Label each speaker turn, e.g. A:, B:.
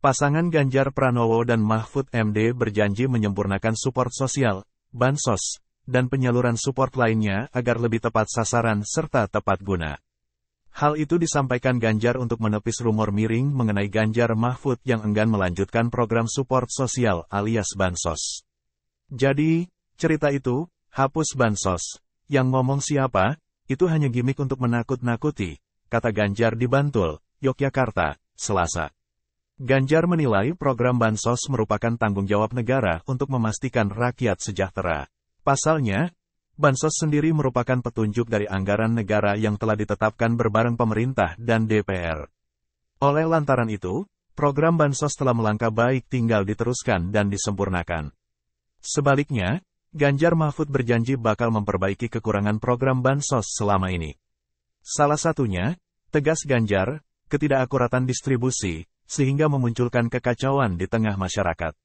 A: Pasangan Ganjar Pranowo dan Mahfud MD berjanji menyempurnakan support sosial, bansos, dan penyaluran support lainnya agar lebih tepat sasaran serta tepat guna. Hal itu disampaikan Ganjar untuk menepis rumor miring mengenai Ganjar Mahfud yang enggan melanjutkan program support sosial alias bansos. Jadi, cerita itu, hapus bansos. Yang ngomong siapa, itu hanya gimmick untuk menakut-nakuti, kata Ganjar di Bantul, Yogyakarta, Selasa. Ganjar menilai program Bansos merupakan tanggung jawab negara untuk memastikan rakyat sejahtera. Pasalnya, Bansos sendiri merupakan petunjuk dari anggaran negara yang telah ditetapkan berbareng pemerintah dan DPR. Oleh lantaran itu, program Bansos telah melangkah baik tinggal diteruskan dan disempurnakan. Sebaliknya, Ganjar Mahfud berjanji bakal memperbaiki kekurangan program Bansos selama ini. Salah satunya, tegas Ganjar, ketidakakuratan distribusi, sehingga memunculkan kekacauan di tengah masyarakat.